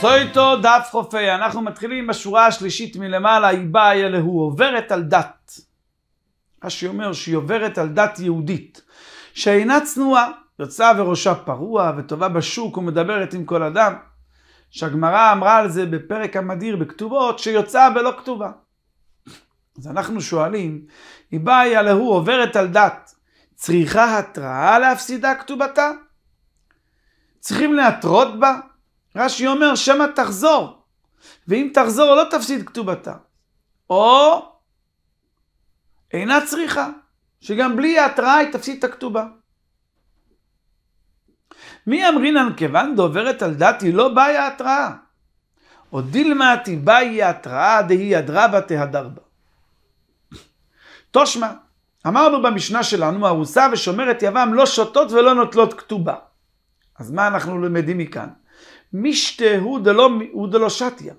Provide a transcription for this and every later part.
סויטו דף חופי, אנחנו מתחילים בשורה השלישית מלמעלה, היא באה הוא עוברת על דת. שהיא אומר שהיא עוברת על דת יהודית, שאינה צנועה, יוצאה וראשה פרוע וטובה בשוק ומדברת עם כל אדם. שהגמרא אמרה על זה בפרק המדיר בכתובות, שיוצאה ולא כתובה. אז אנחנו שואלים, היא באה הוא עוברת על דת, צריכה התראה להפסידה כתובתה? צריכים להתרות בה? רש"י אומר, שמא תחזור, ואם תחזור לא תפסיד כתובתה. או אינה צריכה, שגם בלי ההתראה היא תפסיד את הכתובה. מי אמרינן כיוון דוברת על דתי לא באי ההתראה. או דילמתי באי ההתראה דהי הדרה ותהדר בה. תושמע, אמרנו במשנה שלנו, ארוסה ושומרת יבם לא שותות ולא נוטלות כתובה. אז מה אנחנו למדים מכאן? מישתה הוא דלא, הוא דלא שתיה.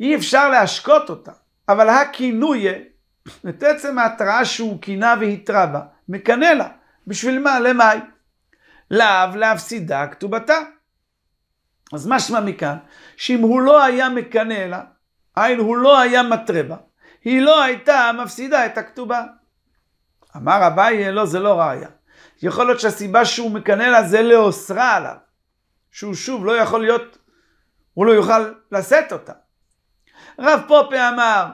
אי אפשר להשקות אותה, אבל הכינוי, את עצם ההתראה שהוא כינה והתרה בה, מקנא לה. בשביל מה? למאי? לאו להפסידה כתובתה. אז מה שמע מכאן, שאם הוא לא היה מקנא לה, היינו הוא לא היה מתרה בה, היא לא הייתה מפסידה את הכתובה. אמר אביי, לא, זה לא ראיה. יכול להיות שהסיבה שהוא מקנא לה זה לאוסרה עליו. שהוא שוב לא יכול להיות, הוא לא יוכל לשאת אותה. רב פופה אמר,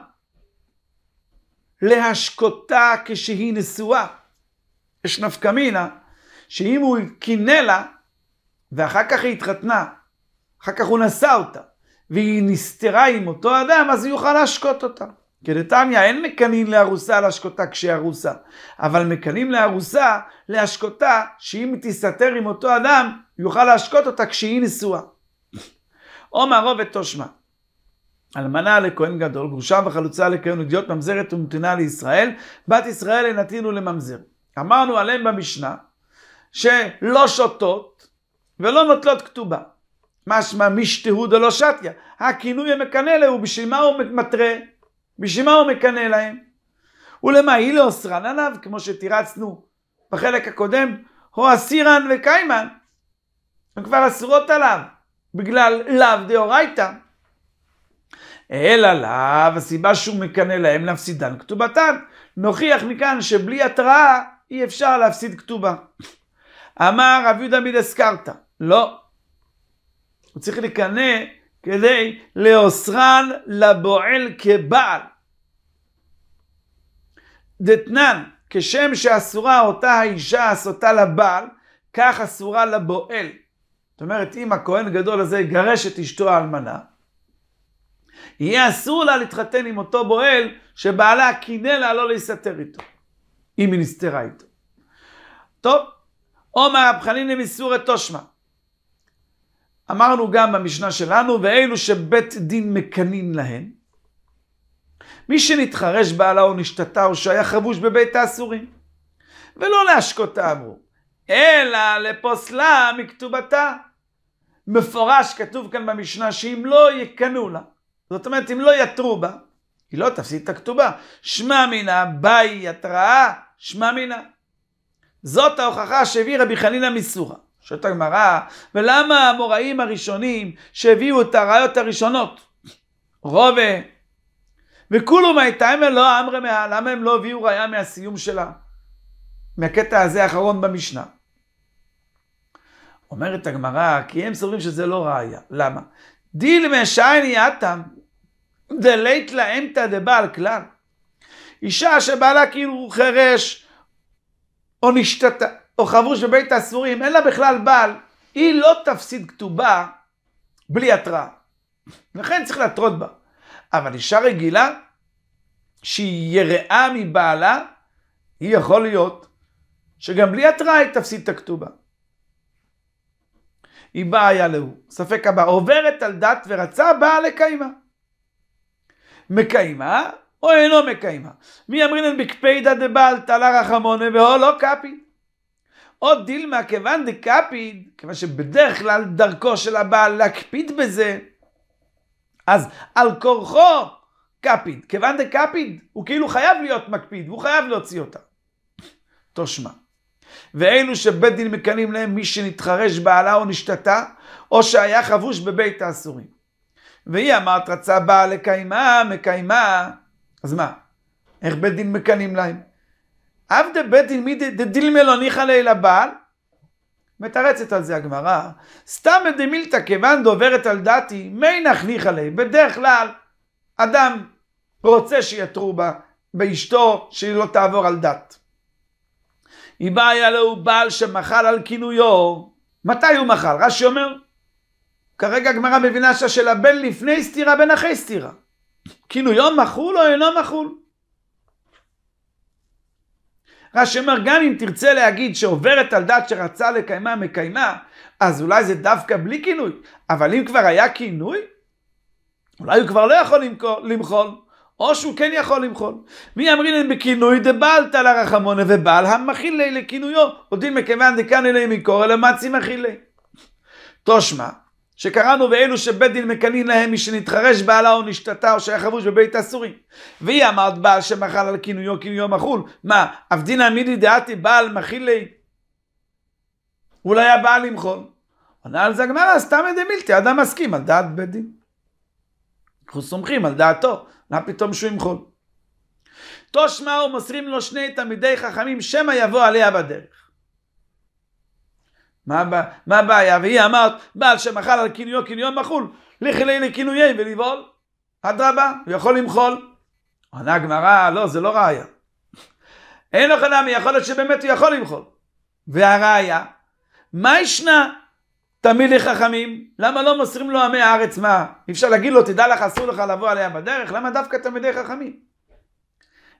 להשקותה כשהיא נשואה. יש נפקא מינה, שאם הוא קינא לה, ואחר כך היא התחתנה, אחר כך הוא נשא אותה, והיא נסתרה עם אותו אדם, אז הוא יוכל להשקות אותה. כדתניא, אין מקנאים לארוסה להשקותה כשהיא ארוסה, אבל מקנאים לארוסה להשקותה, שאם היא תסתתר עם אותו אדם, יוכל להשקות אותה כשהיא נשואה. עומר רוב ותושמע. אלמנה לכהן גדול, גרושה וחלוצה לכהן ודיעות ממזרת ומתונה לישראל, בת ישראל אין עתינו לממזר. אמרנו עליהם במשנה, שלא שותות ולא נוטלות כתובה. משמע מישתהו דלא שתיה. הכינוי המקנא לה הוא בשביל מה הוא מתרה? בשביל מה הוא מקנא להם? ולמה היא לא אוסרן עליו, כמו שתירצנו בחלק הקודם, הוא אסירן וקיימן, הן כבר אסורות עליו, בגלל לאו דאורייתא. אלא לאו, הסיבה שהוא מקנא להם להפסידן כתובתן. נוכיח מכאן שבלי התראה אי אפשר להפסיד כתובה. אמר רב יהודה מדסקרתא, לא. הוא צריך לקנא כדי לאוסרן לבועל כבעל. דתנן, כשם שאסורה אותה האישה הסוטה לבעל, כך אסורה לבועל. זאת אומרת, אם הכהן גדול הזה יגרש את אשתו האלמנה, יהיה אסור לה להתחתן עם אותו בועל שבעלה קינא לה לא להסתתר איתו, אם היא נסתרה איתו. טוב, עומר הבחנין למסור את תושמע. אמרנו גם במשנה שלנו, ואלו שבית דין מקנין להן, מי שנתחרש בעלה או נשתתה או שהיה חבוש בבית האסורים. ולא להשקותה אמרו, אלא לפוסלה מכתובתה. מפורש כתוב כאן במשנה שאם לא יקנו לה, זאת אומרת אם לא יתרו בה, היא לא תפסיד את הכתובה. שמע מינא, באי התראה, שמע מינא. זאת ההוכחה שהביא רבי חנינא מסורה. שואלת הגמרא, ולמה המוראים הראשונים שהביאו את הראיות הראשונות, רובה וכולו מאיתיימר לא אמרי מה, למה הם לא הביאו ראייה מהסיום שלה? מהקטע הזה האחרון במשנה. אומרת הגמרא, כי הם סוברים שזה לא ראייה. למה? דיל שייני אטם, דלית לאמתא דבעל כלל. אישה שבעלה כאילו הוא חירש, או נשתתה, או חבוש בבית האסורים, אין לה בכלל בעל, היא לא תפסיד כתובה בלי התראה. לכן צריך להתרות בה. אבל אישה רגילה, שהיא יראה מבעלה, היא יכול להיות שגם בלי התראה היא תפסיד את הכתובה. היא היה להוא. ספק הבא, עוברת על דת ורצה, באה לקיימה. מקיימה או אינו מקיימה. מי אמרינן בקפידא דבעל תלה רחמונה ואו לא קפיד. או דילמה כיוון דקפיד, כיוון שבדרך כלל דרכו של הבעל להקפיד בזה, אז על כורחו קפיד, כיוון דקפיד, הוא כאילו חייב להיות מקפיד, והוא חייב להוציא אותה. תושמע. ואלו שבית דין מקנאים להם מי שנתחרש בעלה או נשתתה, או שהיה חבוש בבית האסורים. והיא אמרת רצה באה לקיימה, מקיימה, אז מה? איך בית דין מקנאים להם? עבדה בית דין מי דדיל מלוניך לילה בעל, מתרצת על זה הגמרא, סתם דמילתא כיוון דוברת על דתי, מי נחניך עליה. בדרך כלל, אדם רוצה שיתרו בה, באשתו, שהיא לא תעבור על דת. היא היה לו בעל שמחל על כינויו, מתי הוא מחל? רש"י אומר, כרגע הגמרא מבינה שהשאלה בין לפני סתירה בין אחרי סתירה. כינויו מחול או אינו מחול? רש"י אומר, גם אם תרצה להגיד שעוברת על דת שרצה לקיימה, מקיימה, אז אולי זה דווקא בלי כינוי. אבל אם כבר היה כינוי, אולי הוא כבר לא יכול למחול, או שהוא כן יכול למחול. מי אמרינן בכינוי דבעל תל הרחמונה ובעל המכילי לכינויו. עודין מכיוון דקן אלי מקור אלא מצי מכילי. תושמע, שקראנו ואלו שבית דין מקנין להם מי שנתחרש בעלה או נשתתה או שהיה חבוש בבית הסורי. והיא אמרת בעל שמחל על כינויו כינויו מחול. מה, אבדינא מידי דעתי בעל מחילי? אולי הבעל לא למחול. עונה על זה הגמרא, סתם ידי מילתי, אדם מסכים על דעת בית דין. אנחנו סומכים על דעתו, מה פתאום שהוא ימחול? תושמעו מוסרים לו שני תלמידי חכמים, שמא יבוא עליה בדרך. מה הבעיה? והיא אמרת, בעל שמחל על כינויו, כינויו מחול. לכי לי לכינויי ולבעול. אדרבה, הוא יכול למחול. עונה הגמרא, לא, זה לא ראיה. אין לך נמי, יכול להיות שבאמת הוא יכול למחול. והראיה, מה ישנה תמיד לחכמים? למה לא מוסרים לו עמי הארץ מה? אי אפשר להגיד לו, תדע לך, אסור לך לבוא עליה בדרך? למה דווקא תמידי חכמים?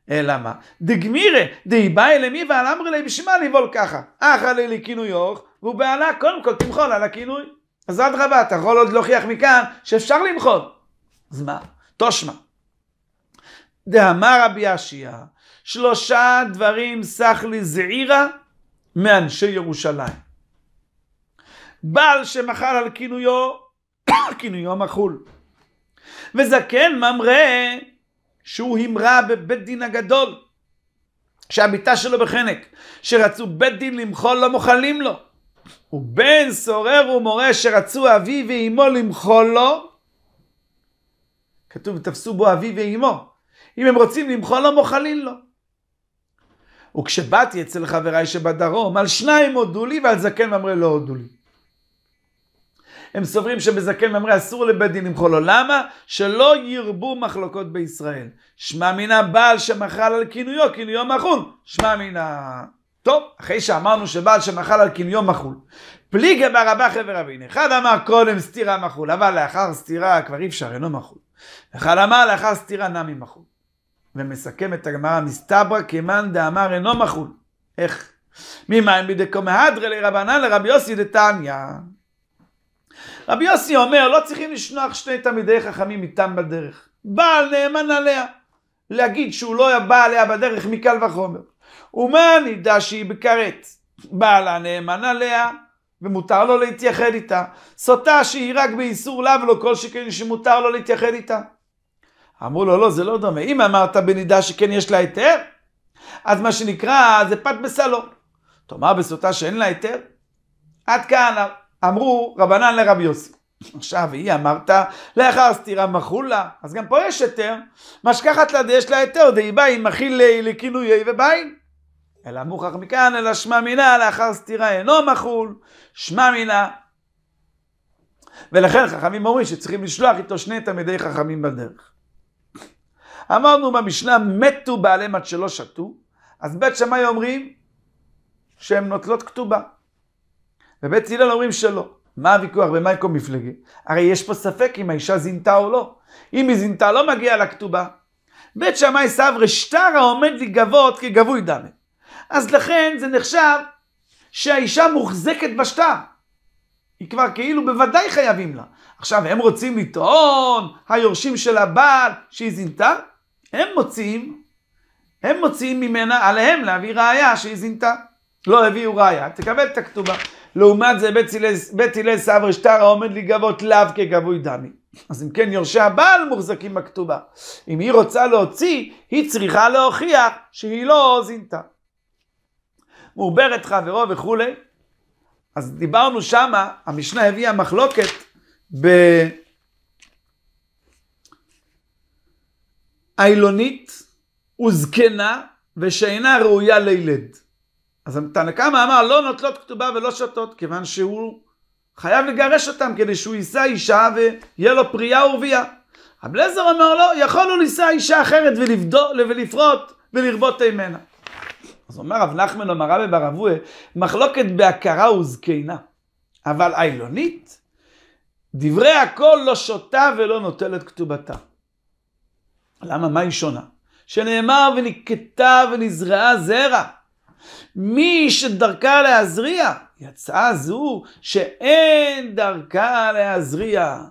אלא מה? דגמירה, דאיבאי למי ואל אמרי להם, בשביל מה לבעול ככה. אחא לי כינויוך, והוא בעלה, קודם כל תמחול על הכינוי. אז אדרבה, אתה יכול עוד להוכיח מכאן שאפשר למחול. אז מה? תושמע. דאמר רבי אשיה, שלושה דברים סך לי זעירה מאנשי ירושלים. בעל שמחל על כינויו, כינויו מחול. וזקן ממרא שהוא המרה בבית דין הגדול, שהביטה שלו בחנק, שרצו בית דין למחול לא מוכלים לו. ובן סורר ומורה שרצו אבי ואימו למחול לו, כתוב, תפסו בו אבי ואימו. אם הם רוצים למחול לו, מוחלים לו. וכשבאתי אצל חבריי שבדרום, על שניים הודו לי ועל זקן ממרא לא הודו לי. הם סוברים שבזקן ממרא אסור לבית דין למחול לו. למה? שלא ירבו מחלוקות בישראל. שמע מינה בעל שמחל על כינויו, כינויו מחול. שמע מינה... טוב, אחרי שאמרנו שבעל שמחל על קניו מחול. פליגה ברבה חבר אבין. אחד אמר קודם סתירה מחול, אבל לאחר סתירה כבר אי אפשר, אינו מחול. אחד אמר לאחר סתירה נמי מחול. ומסכם את הגמרא מסתברא כמאן דאמר אינו מחול. איך? ממיין בדקומהדרא לרבנן לרבי יוסי דתניא. רבי יוסי אומר, לא צריכים לשנוח שני תלמידי חכמים איתם בדרך. בעל נאמן עליה. להגיד שהוא לא בא עליה בדרך מקל וחומר. ומה נדע שהיא בכרת? בעלה נאמן עליה, ומותר לו להתייחד איתה. סוטה שהיא רק באיסור לאו לו כל שכן שמותר לו להתייחד איתה. אמרו לו, לא, זה לא דומה. אם אמרת בנידה שכן יש לה היתר, אז מה שנקרא, זה פת בסלו. תאמר בסוטה שאין לה היתר? עד כאן אמרו רבנן לרבי יוסי. עכשיו, היא אמרת, לאחר סתירה מחולה, אז גם פה יש היתר. משכחת לה יש לה היתר, דהי ביין, מכיל לכינויי וביין. אלא מוכח מכאן, אלא שמע מינה, לאחר סתירה אינו מחול, שמע מינה. ולכן חכמים אומרים שצריכים לשלוח איתו שני תלמידי חכמים בדרך. אמרנו במשנה, מתו בעליהם עד שלא שתו, אז בית שמאי אומרים שהן נוטלות כתובה. ובית הלל אומרים שלא. מה הוויכוח יקום מפלגי? הרי יש פה ספק אם האישה זינתה או לא. אם היא זינתה, לא מגיעה לה כתובה. בית שמאי סברי שטרה עומד לגבות כגבוי דמת. אז לכן זה נחשב שהאישה מוחזקת בשטר. היא כבר כאילו בוודאי חייבים לה. עכשיו, הם רוצים לטעון, היורשים של הבעל, שהיא זינתה? הם מוציאים, הם מוציאים ממנה, עליהם להביא ראייה שהיא זינתה. לא הביאו ראייה, תקבל את הכתובה. לעומת זה, בית הלל סברי שטרה עומד לגבות לאו כגבוי דמי. אז אם כן, יורשי הבעל מוחזקים בכתובה. אם היא רוצה להוציא, היא צריכה להוכיח שהיא לא זינתה. מעובר את חברו וכולי. אז דיברנו שמה, המשנה הביאה מחלוקת ב... איילונית וזקנה ושאינה ראויה לילד. אז תנא קמא אמר לא נוטלות כתובה ולא שותות, כיוון שהוא חייב לגרש אותם כדי שהוא יישא אישה ויהיה לו פריה ורבייה. רב אומר לו, לא, יכול הוא לישא אישה אחרת ולפרוט ולרבות ממנה. אז אומר רב נחמן אמר רבי בר אבוה, מחלוקת בהכרה וזקנה, אבל איילונית, דברי הכל לא שותה ולא נוטלת כתובתה. למה? מה היא שונה? שנאמר ונקטה ונזרעה זרע. מי שדרכה להזריע, יצאה זו שאין דרכה להזריע.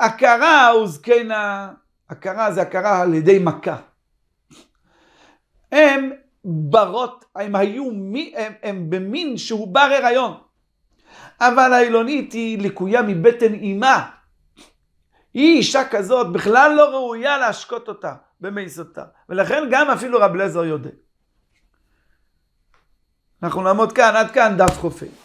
הכרה וזקנה, הכרה זה הכרה על ידי מכה. הם ברות, הם היו, מי, הם, הם במין שהוא בר הריון. אבל האילונית היא לקויה מבטן אימה. היא אישה כזאת, בכלל לא ראויה להשקות אותה במעיזותה. ולכן גם אפילו רב לזר יודע. אנחנו נעמוד כאן, עד כאן דף חופי.